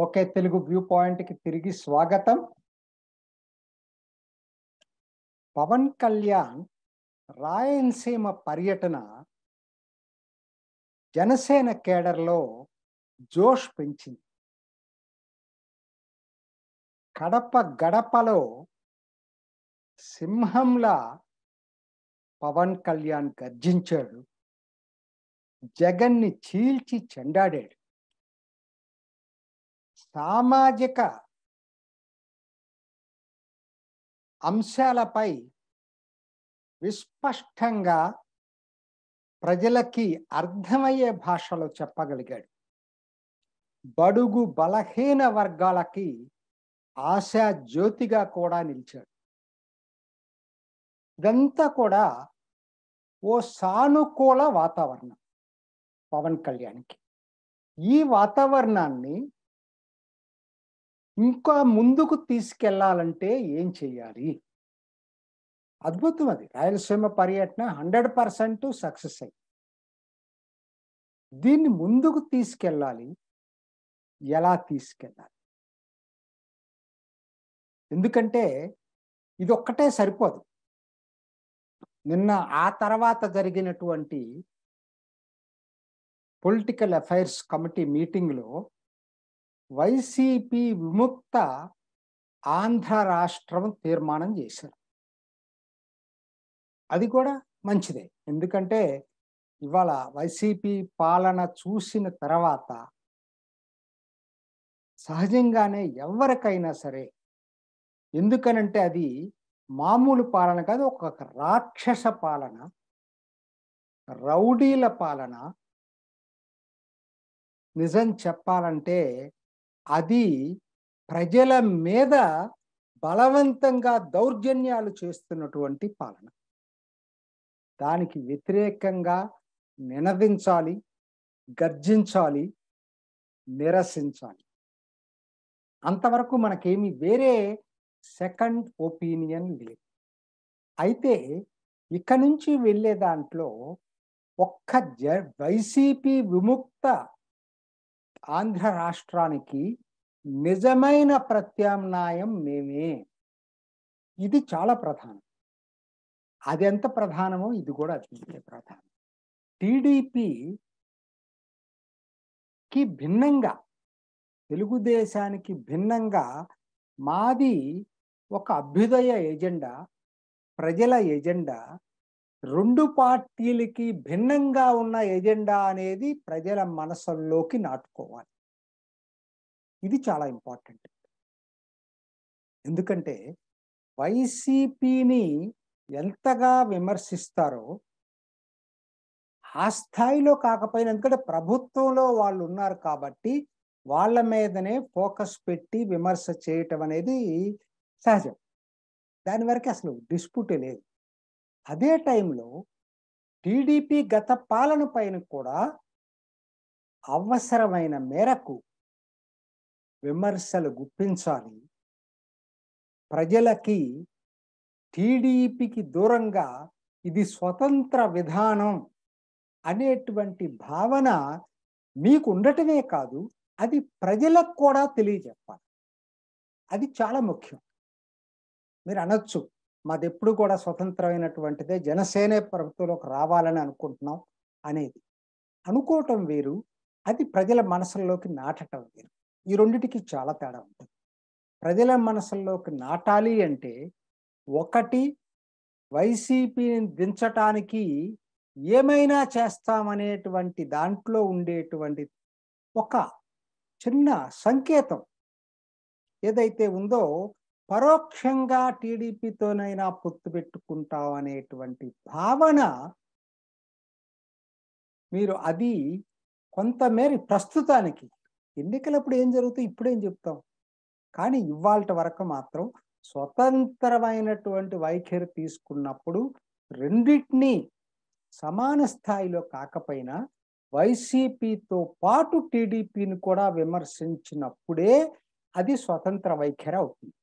okay Telugu view పాయింట్కి తిరిగి స్వాగతం పవన్ కళ్యాణ్ రాయలసీమ పర్యటన జనసేన కేడర్లో జోష్ పెంచింది కడప గడపలో సింహంలా పవన్ కళ్యాణ్ గర్జించాడు జగన్ని చీల్చి చెండాడాడు సామాజిక అంశాలపై విస్పష్టంగా ప్రజలకి అర్థమయ్యే భాషలో చెప్పగలిగాడు బడుగు బలహీన వర్గాలకి ఆశా జ్యోతిగా కూడా నిలిచాడు ఇదంతా కూడా ఓ సానుకూల వాతావరణం పవన్ కళ్యాణ్కి ఈ వాతావరణాన్ని ఇంకా ముందుకు తీసుకెళ్లాలంటే ఏం చేయాలి అద్భుతం అది రాయలసీమ పర్యటన హండ్రెడ్ పర్సెంట్ సక్సెస్ అయ్యి దీన్ని ముందుకు తీసుకెళ్ళాలి ఎలా తీసుకెళ్ళాలి ఎందుకంటే ఇది ఒక్కటే సరిపోదు నిన్న ఆ తర్వాత జరిగినటువంటి పొలిటికల్ అఫైర్స్ కమిటీ మీటింగ్లో వైసీపీ విముక్త ఆంధ్ర రాష్ట్రం తీర్మానం చేశారు అది కూడా మంచిదే ఎందుకంటే ఇవాళ వైసీపీ పాలన చూసిన తర్వాత సహజంగానే ఎవరికైనా సరే ఎందుకనంటే అది మామూలు పాలన కాదు ఒక రాక్షస పాలన రౌడీల పాలన నిజం చెప్పాలంటే అది ప్రజల మీద బలవంతంగా దౌర్జన్యాలు చేస్తున్నటువంటి పాలన దానికి వ్యతిరేకంగా నినదించాలి గర్జించాలి నిరసించాలి అంతవరకు మనకేమి వేరే సెకండ్ ఒపీనియన్ లేదు అయితే ఇక నుంచి వెళ్ళే దాంట్లో ఒక్క జ వైసీపీ విముక్త ఆంధ్ర రాష్ట్రానికి నిజమైన ప్రత్యామ్నాయం మేమే ఇది చాలా ప్రధానం అది ఎంత ప్రధానమో ఇది కూడా అత్యంత ప్రధానం టీడీపీకి భిన్నంగా తెలుగుదేశానికి భిన్నంగా మాది ఒక అభ్యుదయ ఎజెండా ప్రజల ఎజెండా రెండు పార్టీలకి భిన్నంగా ఉన్న ఎజెండా అనేది ప్రజల మనసుల్లోకి నాటుకోవాలి ఇది చాలా ఇంపార్టెంట్ ఎందుకంటే వైసీపీని ఎంతగా విమర్శిస్తారో ఆ స్థాయిలో కాకపోయినా ఎందుకంటే ప్రభుత్వంలో వాళ్ళు ఉన్నారు కాబట్టి వాళ్ళ మీదనే ఫోకస్ పెట్టి విమర్శ చేయటం అనేది సహజం దాని వరకు అసలు డిస్ప్యూటే లేదు అదే టైంలో టీడీపీ గత పాలన పైన కూడా అవసరమైన మేరకు విమర్శలు గుప్పించాలి ప్రజలకి టీడీపీకి దూరంగా ఇది స్వతంత్ర విధానం అనేటువంటి భావన మీకు ఉండటమే కాదు అది ప్రజలకు కూడా తెలియజెప్పాలి అది చాలా ముఖ్యం మీరు అనొచ్చు మాది ఎప్పుడు కూడా స్వతంత్రమైనటువంటిదే జనసేనే ప్రభుత్వంలోకి రావాలని అనుకుంటున్నాం అనేది అనుకోవటం వేరు అది ప్రజల మనసుల్లోకి నాటటం వేరు ఈ రెండిటికి చాలా తేడా ఉంటుంది ప్రజల మనసుల్లోకి నాటాలి అంటే ఒకటి వైసీపీని దించటానికి ఏమైనా చేస్తామనేటువంటి దాంట్లో ఉండేటువంటి ఒక చిన్న సంకేతం ఏదైతే ఉందో పరోక్షంగా టీడీపీతోనైనా పొత్తు పెట్టుకుంటాం అనేటువంటి భావన మీరు అది కొంతమేర ప్రస్తుతానికి ఎన్నికలప్పుడు ఏం జరుగుతుంది ఇప్పుడేం చెప్తాం కానీ ఇవాళ వరకు మాత్రం స్వతంత్రమైనటువంటి వైఖరి తీసుకున్నప్పుడు రెండింటినీ సమాన స్థాయిలో కాకపోయినా వైసీపీతో పాటు టీడీపీని కూడా విమర్శించినప్పుడే అది స్వతంత్ర వైఖరి అవుతుంది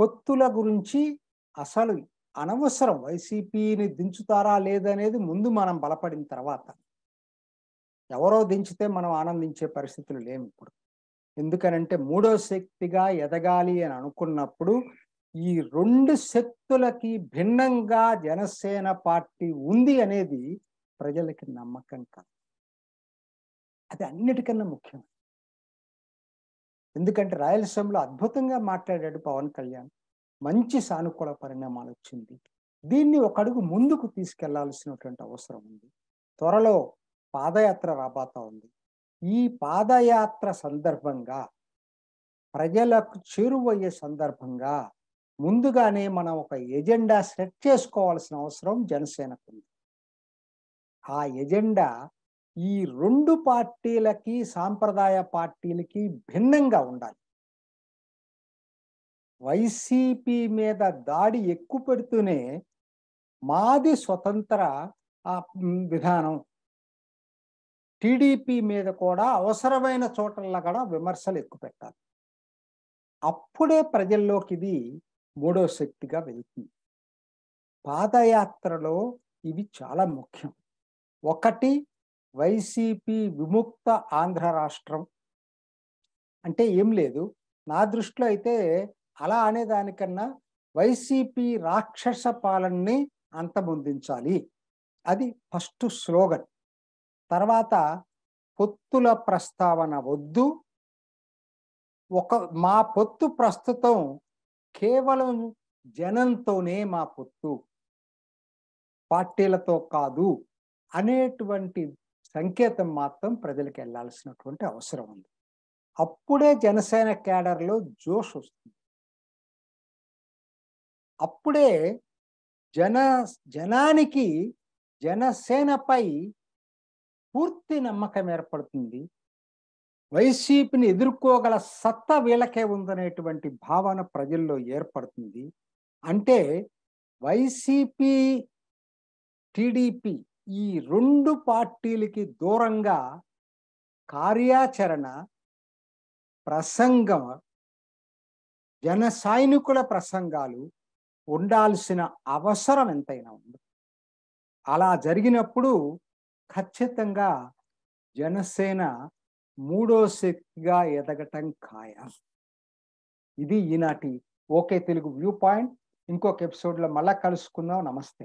పొత్తుల గురించి అసలు అనవసరం వైసీపీని దించుతారా లేదనేది ముందు మనం బలపడిన తర్వాత ఎవరో దించితే మనం ఆనందించే పరిస్థితులు లేవు ఇప్పుడు ఎందుకనంటే మూడో శక్తిగా ఎదగాలి అని అనుకున్నప్పుడు ఈ రెండు శక్తులకి భిన్నంగా జనసేన పార్టీ ఉంది అనేది ప్రజలకి నమ్మకం కాదు అది అన్నిటికన్నా ముఖ్యమైనది ఎందుకంటే రాయలసీమలో అద్భుతంగా మాట్లాడాడు పవన్ కళ్యాణ్ మంచి సానుకూల పరిణామాలు వచ్చింది దీన్ని ఒక అడుగు ముందుకు తీసుకెళ్లాల్సినటువంటి అవసరం ఉంది త్వరలో పాదయాత్ర రాబోతా ఉంది ఈ పాదయాత్ర సందర్భంగా ప్రజలకు చేరువయ్యే సందర్భంగా ముందుగానే మనం ఒక ఎజెండా సెట్ చేసుకోవాల్సిన అవసరం జనసేనకు ఉంది ఆ ఎజెండా ఈ రెండు పార్టీలకి సాంప్రదాయ పార్టీలకి భిన్నంగా ఉండాలి వైసీపీ మీద దాడి ఎక్కువ పెడుతూనే మాది స్వతంత్ర విధానం టీడీపీ మీద కూడా అవసరమైన చోట్ల కూడా విమర్శలు ఎక్కువ పెట్టాలి అప్పుడే ప్రజల్లోకి ఇది మూడో శక్తిగా వెళ్తుంది పాదయాత్రలో ఇవి చాలా ముఖ్యం ఒకటి వైసీపీ విముక్త ఆంధ్ర రాష్ట్రం అంటే ఏం లేదు నా దృష్టిలో అయితే అలా అనేదానికన్నా వైసీపీ రాక్షస పాలనని అంతమొందించాలి అది ఫస్ట్ స్లోగన్ తర్వాత పొత్తుల ప్రస్తావన వద్దు ఒక మా పొత్తు ప్రస్తుతం కేవలం జనంతోనే మా పొత్తు పార్టీలతో కాదు అనేటువంటి సంకేతం మాత్రం ప్రజలకు వెళ్లాల్సినటువంటి అవసరం ఉంది అప్పుడే జనసేన క్యాడర్లో జోష్ వస్తుంది అప్పుడే జన జనానికి జనసేనపై పూర్తి నమ్మకం ఏర్పడుతుంది వైసీపీని ఎదుర్కోగల సత్తా వీళ్ళకే ఉందనేటువంటి భావన ప్రజల్లో ఏర్పడుతుంది అంటే వైసీపీ టీడీపీ ఈ రెండు పార్టీలకి దూరంగా కార్యాచరణ ప్రసంగం జన సైనికుల ప్రసంగాలు ఉండాల్సిన అవసరం ఎంతైనా ఉంది అలా జరిగినప్పుడు ఖచ్చితంగా జనసేన మూడో శక్తిగా ఎదగటం ఖాయం ఇది ఈనాటి ఓకే తెలుగు వ్యూ పాయింట్ ఇంకొక ఎపిసోడ్లో మళ్ళా కలుసుకుందాం నమస్తే